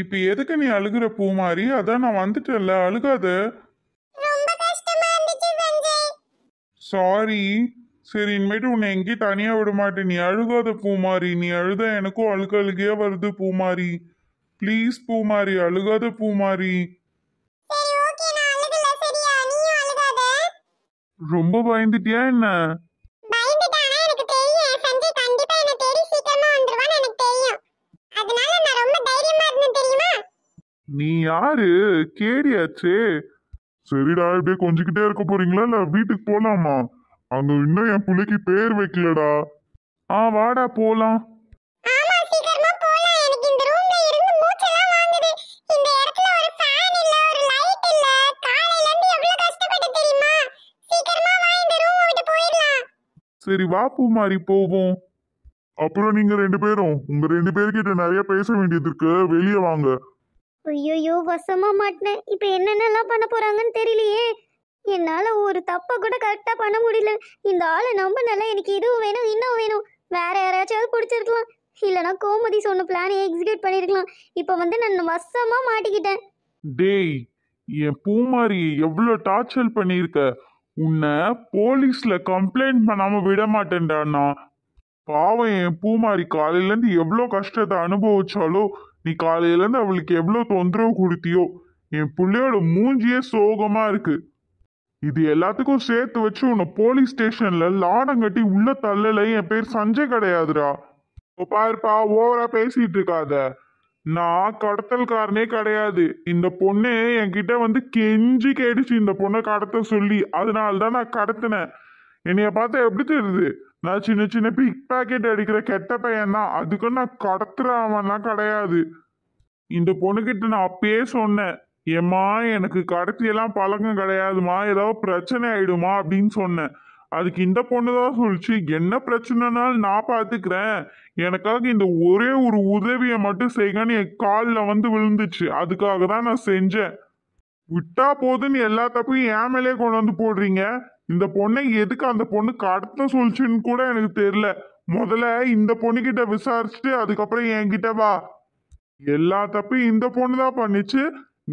இப்ப எதுக்கு நீ அழுகுற பூ மாதிரி அதான் நான் வந்துட்டேல்ல அழுகாத சாரி சரி இனிமேட்டு உன்னை எங்கேயும் தனியா விட மாட்டேன் நீ அழுகாத பூ மாதிரி நீ அழுத எனக்கும் அழுக அழுகையா வருது பூ ப்ளீஸ் பூ மாதிரி அழுகாத பூ ரொம்ப பயந்துட்டியா என்ன நீ யாரு கேடியாச்சே சரிடா இப்படியே கொஞ்சிக்கிட்டே இருக்க போறீங்களா இல்ல வீட்டுக்கு போலாமா அங்க இன்னும் என் பிள்ளைக்கு பேர் வைக்கலடா ஆ வாடா போலாம் சரி வா பூமாரி போவோம் அப்புறம் நீங்க ரெண்டு பேரும் உங்க ரெண்டு பேருக்கிட்ட நிறைய பேச வேண்டியது இருக்கு வெளியே வாங்க ஐயோ வசமா மாட்டினேன் இப்போ என்னென்னலாம் பண்ண போறாங்கன்னு தெரியலையே என்னால் ஒரு தப்ப கூட கரெக்டாக பண்ண முடியல இந்த ஆளை நம்ப நல்லா எனக்கு இதுவும் வேணும் இன்னும் வேணும் வேற யாராச்சும் பிடிச்சிருக்கலாம் இல்லனா கோமதி சொன்ன பிளானை எக்ஸிக்யூட் பண்ணியிருக்கலாம் இப்போ வந்து நான் வசமா மாட்டிக்கிட்டேன் டேய் என் பூமாரி எவ்வளோ டார்ச்சர் பண்ணியிருக்க உன்னை போலீஸ்ல கம்ப்ளைண்ட் பண்ணாம விட மாட்டேன்டா நான் பாவம் என் பூமாரி காலையிலேருந்து எவ்வளோ கஷ்டத்தை அனுபவிச்சாலோ நீ காலையிலேருந்து அவளுக்கு எவ்வளோ தொந்தரவு கொடுத்தியோ என் பிள்ளையோட மூஞ்சியே சோகமாக இருக்கு இது எல்லாத்துக்கும் சேர்த்து வச்சு உன்னை போலீஸ் ஸ்டேஷனில் லாடம் கட்டி உள்ள தள்ளல என் பேர் சஞ்சய் கிடையாதுடா பாருப்பா ஓவரா பேசிட்டு இருக்காத நான் கடத்தல்காரனே கிடையாது இந்த பொண்ணு என்கிட்ட வந்து கெஞ்சி கேடுச்சு இந்த பொண்ணை கடத்த சொல்லி அதனால தான் நான் கடத்தினேன் என்னைய பார்த்தா எப்படி தெரியுது நான் சின்ன சின்ன பிக் பாக்கெட் அடிக்கிற கெட்ட பையன் தான் அதுக்கும் நான் கடத்துறவன்லாம் கிடையாது இந்த பொண்ணுக்கிட்ட நான் அப்பயே சொன்னேன் ஏம்மா எனக்கு கடத்தியெல்லாம் பழக்கம் கிடையாதுமா ஏதாவது பிரச்சனை ஆயிடுமா அப்படின்னு சொன்னேன் அதுக்கு இந்த பொண்ணு தான் சொல்லிச்சு என்ன பிரச்சனைனாலும் நான் பார்த்துக்கிறேன் எனக்காக இந்த ஒரே ஒரு உதவியை மட்டும் செய்யன்னு என் காலில் வந்து விழுந்துச்சு அதுக்காக தான் நான் செஞ்சேன் விட்டா போதுன்னு எல்லா தப்பையும் ஏன் கொண்டு வந்து போடுறீங்க இந்த பொண்ணை எதுக்கு அந்த பொண்ணு கடத்த சொல்லிச்சுன்னு கூட எனக்கு தெரியல முதல்ல இந்த பொண்ணுகிட்ட விசாரிச்சுட்டு அதுக்கப்புறம் என்கிட்ட வா எல்லா தப்பையும் இந்த பொண்ணு தான் பண்ணிச்சு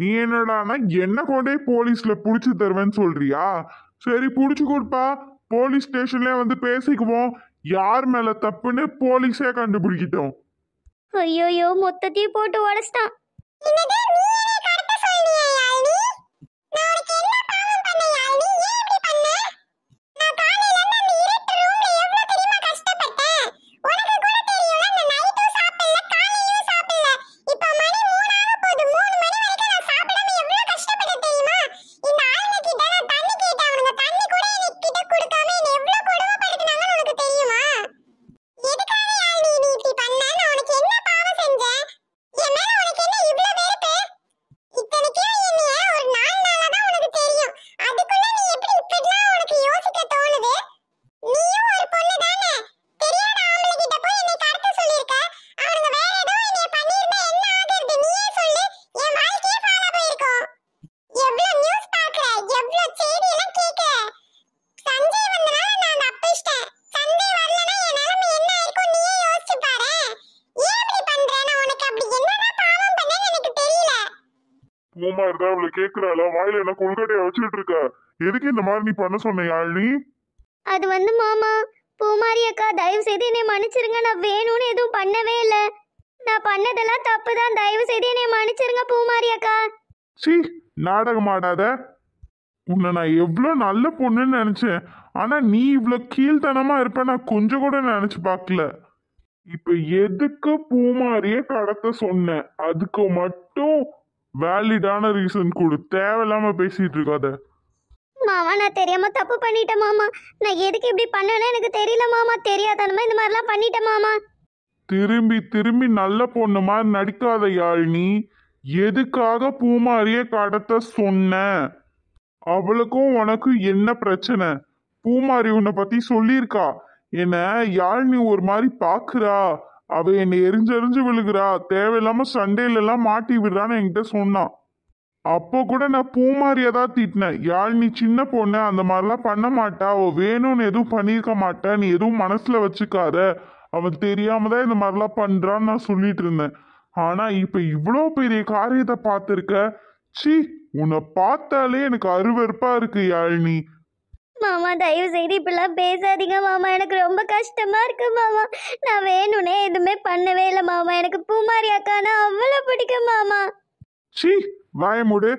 நீ என்னடானா என்ன கொண்டே போலீஸ்ல புடிச்சு தருவேன்னு சொல்றியா சரி புடிச்சு கொடுப்பா போலீஸ் ஸ்டேஷன்ல வந்து பேசிக்குவோம் யார் மேல தப்புன்னு போலீஸே கண்டுபிடிக்கிட்டோம் ஐயோயோ மொத்தத்தையும் போட்டு உடச்சிட்டான் இருந்தா அவளை கேக்குறாள வாயில என்ன கொள்கட்டையா வச்சுட்டு இருக்க எதுக்கு இந்த மாதிரி நீ பண்ண சொன்ன யாழினி அது வந்து மாமா பூமாரி அக்கா தயவு செய்து என்னை மன்னிச்சிருங்க நான் வேணும்னு எதுவும் பண்ணவே இல்ல நான் பண்ணதெல்லாம் தப்பு தான் தயவு செய்து என்னை மன்னிச்சிருங்க பூமாரி அக்கா சி நாடகம் ஆடாத உன்னை நான் எவ்வளோ நல்ல பொண்ணுன்னு நினச்சேன் ஆனால் நீ இவ்வளோ கீழ்த்தனமாக இருப்ப நான் கொஞ்சம் கூட நினச்சி பார்க்கல இப்போ எதுக்கு பூமாரிய கடத்த சொன்னேன் அதுக்கு மட்டும் வேலிடான ரீசன் கொடு தேவையில்லாம பேசிட்டு இருக்காத மாமா நான் தெரியாம தப்பு பண்ணிட்டேன் மாமா நான் எதுக்கு இப்படி பண்ணேன்னு எனக்கு தெரியல மாமா தெரியாதனமா இந்த மாதிரிலாம் பண்ணிட்டேன் மாமா திரும்பி திரும்பி நல்ல பொண்ணு மாதிரி நடிக்காத நீ எதுக்காக பூமாரிய கடத்த சொன்ன அவளுக்கும் உனக்கு என்ன பிரச்சனை பூமாரி உன்னை பத்தி சொல்லியிருக்கா என்ன நீ ஒரு மாதிரி பாக்குறா அவ என்னை எரிஞ்சு எரிஞ்சு விழுகிறா தேவையில்லாம சண்டையில எல்லாம் மாட்டி விடுறான்னு என்கிட்ட சொன்னான் அப்போ கூட நான் பூ மாதிரியே தான் திட்டினேன் யாழ் நீ சின்ன பொண்ணு அந்த மாதிரிலாம் பண்ண மாட்டா அவ வேணும்னு எதுவும் பண்ணியிருக்க மாட்டா நீ எதுவும் மனசுல வச்சுக்காத அவன் தெரியாம தான் இந்த மாதிரிலாம் பண்றான்னு நான் சொல்லிட்டு இருந்தேன் ஆனா இப்ப இவ்வளோ பெரிய காரியத்தை பார்த்துருக்க சி உன்னை பார்த்தாலே எனக்கு அருவறுப்பா இருக்கு யாழ்னி மாமா தயவு செய்து இப்படிலாம் பேசாதீங்க மாமா எனக்கு ரொம்ப கஷ்டமா இருக்கு மாமா நான் வேணும்னே எதுவுமே பண்ணவே இல்லை மாமா எனக்கு பூமாரி அக்கானா அவ்வளோ பிடிக்கும் மாமா சி வாயமுடு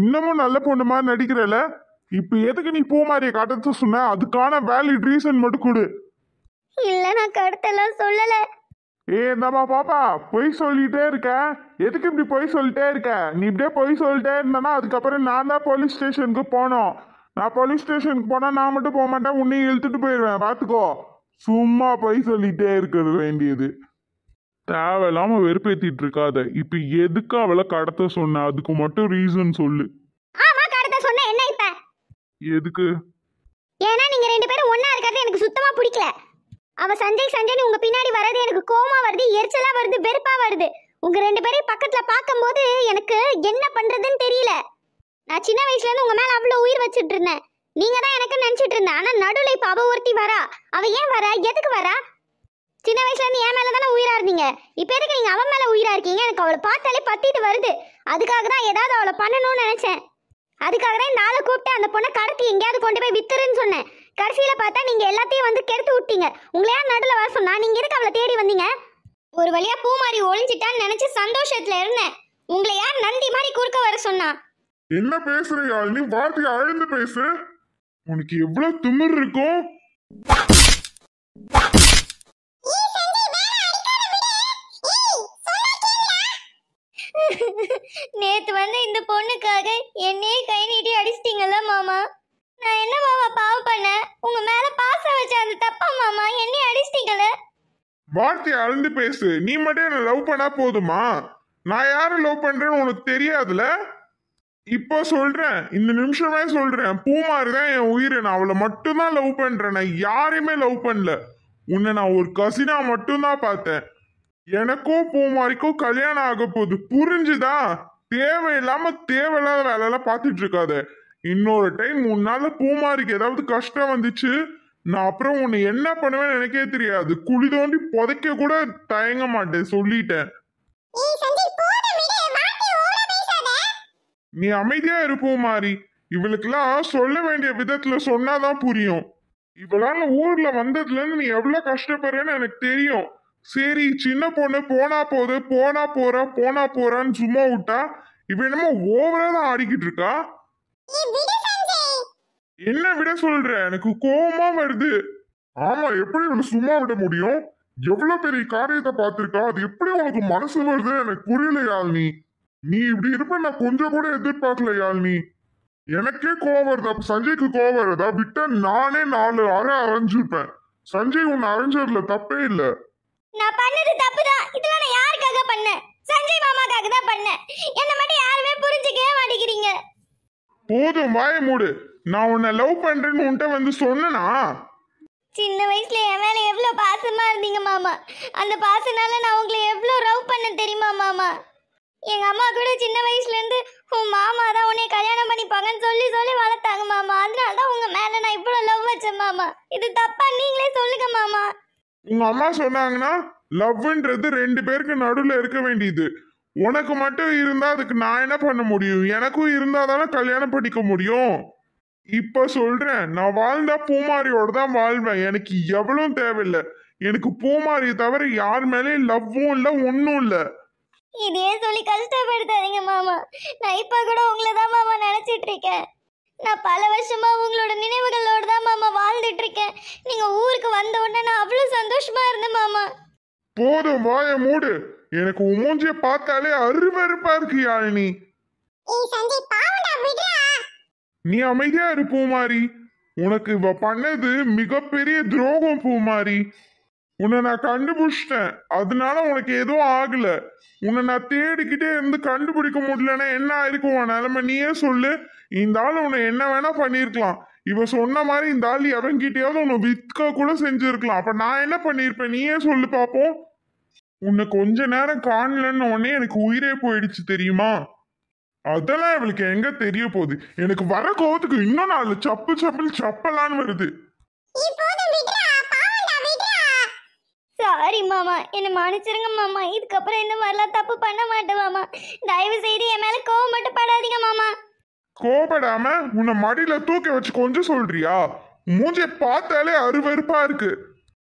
இன்னமும் நல்ல பொண்ணு மாதிரி நடிக்கிறல இப்போ எதுக்கு நீ பூமாரியை காட்டத்து சொன்ன அதுக்கான வேலிட் ரீசன் மட்டும் கொடு இல்ல நான் கருத்தெல்லாம் சொல்லல ஏ பாப்பா பொய் சொல்லிட்டே இருக்க எதுக்கு இப்படி பொய் சொல்லிட்டே இருக்க நீ இப்படியே பொய் சொல்லிட்டே இருந்தனா அதுக்கப்புறம் நான் தான் போலீஸ் ஸ்டேஷனுக்கு போனோம் நான் போலீஸ் ஸ்டேஷனுக்கு போனால் நான் மட்டும் போக மாட்டேன் உன்னையும் இழுத்துட்டு போயிடுவேன் பார்த்துக்கோ சும்மா போய் சொல்லிட்டே இருக்கிறது வேண்டியது தேவையில்லாம வெறுப்பேத்திட்டு இருக்காத இப்ப எதுக்கு அவளை கடத்த சொன்ன அதுக்கு மட்டும் ரீசன் சொல்லு ஆமா கடத்த சொன்ன என்ன இப்ப எதுக்கு ஏன்னா நீங்க ரெண்டு பேரும் ஒண்ணா இருக்கிறது எனக்கு சுத்தமா பிடிக்கல அவ சஞ்சய் சஞ்சய் உங்க பின்னாடி வரது எனக்கு கோமா வருது எரிச்சலா வருது வெறுப்பா வருது உங்க ரெண்டு பேரையும் பக்கத்துல பார்க்கும்போது எனக்கு என்ன பண்றதுன்னு தெரியல நான் சின்ன வயசுல இருந்து உங்க மேல அவ்வளவு உயிர் வச்சுட்டு இருந்தேன் நீங்க தான் எனக்கு நினைச்சிட்டு இருந்தேன் ஆனா நடுவுல இப்ப அவ ஒருத்தி வரா அவ ஏன் வரா எதுக்கு வரா சின்ன வயசுல இருந்து என் மேல தானே உயிரா இருந்தீங்க இப்ப எதுக்கு நீங்க அவன் மேல உயிரா இருக்கீங்க எனக்கு அவளை பார்த்தாலே பத்திட்டு வருது அதுக்காக தான் ஏதாவது அவளை பண்ணணும்னு நினைச்சேன் அதுக்காக தான் இந்த ஆளை கூப்பிட்டு அந்த பொண்ணை கடத்தி எங்கேயாவது கொண்டு போய் வித்துருன்னு சொன்னேன் கடைசியில பார்த்தா நீங்க எல்லாத்தையும் வந்து கெடுத்து விட்டீங்க உங்களையா நடுல வர சொன்னா நீங்க எதுக்கு அவளை தேடி வந்தீங்க ஒரு வழியா பூ மாதிரி ஒளிஞ்சிட்டான்னு நினைச்சு சந்தோஷத்துல இருந்தேன் உங்களை யார் நந்தி மாதிரி குறுக்க வர சொன்னா என்ன பேசுற யாழினி வார்த்தையை அழுந்து பேசு உனக்கு எவ்வளவு திமிர் இருக்கும் நேத்து வந்து இந்த பொண்ணுக்காக என்னையே கை நீட்டி அடிச்சிட்டீங்கல்ல மாமா நான் என்ன மாமா பாவம் பண்ண உங்க மேல பாசம் வச்ச அந்த தப்பா மாமா என்னையே அடிச்சிட்டீங்கல்ல வார்த்தையை அழுந்து பேசு நீ மட்டும் என்ன லவ் பண்ணா போதுமா நான் யாரும் லவ் பண்றேன்னு உனக்கு தெரியாதுல இப்போ சொல்றேன் இந்த நிமிஷமே சொல்றேன் பூமாரி தான் என் உயிர் நான் அவளை மட்டும்தான் லவ் பண்றேன் நான் யாரையுமே லவ் பண்ணல உன்னை நான் ஒரு கசினா மட்டும்தான் பார்த்தேன் எனக்கோ பூமாரிக்கோ கல்யாணம் ஆக போகுது புரிஞ்சுதா தேவையில்லாம தேவையில்லாத வேலையெல்லாம் பார்த்துட்டு இருக்காத இன்னொரு டைம் உன்னால பூமாரிக்கு ஏதாவது கஷ்டம் வந்துச்சு நான் அப்புறம் உன்னை என்ன பண்ணுவேன்னு எனக்கே தெரியாது குழி தோண்டி புதைக்க கூட தயங்க மாட்டேன் சொல்லிட்டேன் நீ அமைதியா இருப்போம் மாறி இவளுக்கெல்லாம் சொல்ல வேண்டிய விதத்துல சொன்னாதான் புரியும் இவளால ஊர்ல வந்ததுல இருந்து நீ எவ்வளவு கஷ்டப்படுறேன்னு எனக்கு தெரியும் சரி சின்ன பொண்ணு போனா போது போனா போற போனா போறான்னு சும்மா விட்டா இவ என்னமோ ஓவரா தான் ஆடிக்கிட்டு இருக்கா என்ன விட சொல்ற எனக்கு கோபமா வருது ஆமா எப்படி இவனை சும்மா விட முடியும் எவ்வளவு பெரிய காரியத்தை பாத்திருக்கா அது எப்படி உனக்கு மனசு வருது எனக்கு புரியலையா நீ நீ இப்படி இருப்ப நான் கொஞ்சம் கூட எதிர்பார்க்கல யாழ்னி எனக்கே கோவம் வருதா சஞ்சய்க்கு கோவம் வருதா விட்டா நானே நாலு அற அரைஞ்சிருப்பேன் சஞ்சய் உன்னை அரைஞ்சதுல தப்பே இல்ல நான் பண்ணது தப்பு தான் இதெல்லாம் நான் யாருக்காக பண்ணேன் சஞ்சய் மாமாக்காக தான் பண்ணேன் என்ன மட்டும் யாருமே புரிஞ்சுக்கவே மாட்டேங்கிறீங்க போதும் வாய மூடு நான் உன்னை லவ் பண்றேன்னு உன்கிட்ட வந்து சொன்னனா சின்ன வயசுல என் மேல எவ்வளவு பாசமா இருந்தீங்க மாமா அந்த பாசனால நான் உங்களை எவ்வளவு லவ் பண்ண தெரியுமா மாமா எங்க அம்மா கூட சின்ன வயசுல இருந்து உன் மாமா தான் உன்னை கல்யாணம் பண்ணிப்பாங்கன்னு சொல்லி சொல்லி வளர்த்தாங்க மாமா அதனாலதான் தான் உங்க மேல நான் இவ்வளவு லவ் வச்சேன் மாமா இது தப்பா நீங்களே சொல்லுங்க மாமா உங்க அம்மா சொன்னாங்கன்னா லவ்ன்றது ரெண்டு பேருக்கு நடுவில் இருக்க வேண்டியது உனக்கு மட்டும் இருந்தா அதுக்கு நான் என்ன பண்ண முடியும் எனக்கும் இருந்தா தானே கல்யாணம் பண்ணிக்க முடியும் இப்ப சொல்றேன் நான் வாழ்ந்தா பூமாரியோட தான் வாழ்வேன் எனக்கு எவ்வளவு தேவையில்லை எனக்கு பூமாரியை தவிர யார் மேலேயும் லவ்வும் இல்லை ஒன்றும் இல்லை இதையே சொல்லி கஷ்டப்படுத்தாதீங்க மாமா நான் இப்போ கூட உங்களை தான் மாமா நினச்சிட்டு இருக்கேன் நான் பல வருஷமா உங்களோட நினைவுகளோடு தான் மாமா வாழ்ந்துட்டு இருக்கேன் நீங்க ஊருக்கு வந்த உடனே நான் அவ்வளோ சந்தோஷமா இருந்தேன் மாமா போதும் வாய மூடு எனக்கு உமூஞ்சிய பார்த்தாலே அருவருப்பா இருக்கு யாழினி நீ அமைதியா இருப்பூமாரி பூமாரி உனக்கு இவ பண்ணது மிகப்பெரிய துரோகம் பூமாரி உன்னை நான் கண்டுபிடிச்சிட்டேன் அதனால உனக்கு எதுவும் ஆகல உன்னை நான் தேடிக்கிட்டே இருந்து கண்டுபிடிக்க முடியலன்னா என்ன ஆயிருக்கும் உன் நிலைமை நீயே சொல்லு இந்த ஆள் உன்னை என்ன வேணா பண்ணியிருக்கலாம் இவ சொன்ன மாதிரி இந்த ஆள் இறங்கிட்டேயாவது உன்னை விற்க கூட செஞ்சிருக்கலாம் அப்ப நான் என்ன பண்ணியிருப்பேன் நீயே சொல்லு பாப்போம் உன்னை கொஞ்ச நேரம் காணலன்னு உடனே எனக்கு உயிரே போயிடுச்சு தெரியுமா அதெல்லாம் இவளுக்கு எங்க தெரிய போகுது எனக்கு வர கோவத்துக்கு இன்னும் நாலு சப்பு சப்பு சப்பலான்னு வருது சாரி மாமா என்னை மன்னிச்சிருங்க மாமா இதுக்கப்புறம் இந்த மாதிரிலாம் தப்பு பண்ண மாட்டேன் மாமா தயவு செய்து என் மேல கோவம் மட்டும் படாதீங்க மாமா கோபடாம உன்னை மடியில தூக்க வச்சு கொஞ்சம் சொல்றியா மூஞ்சை பார்த்தாலே அருவருப்பா இருக்கு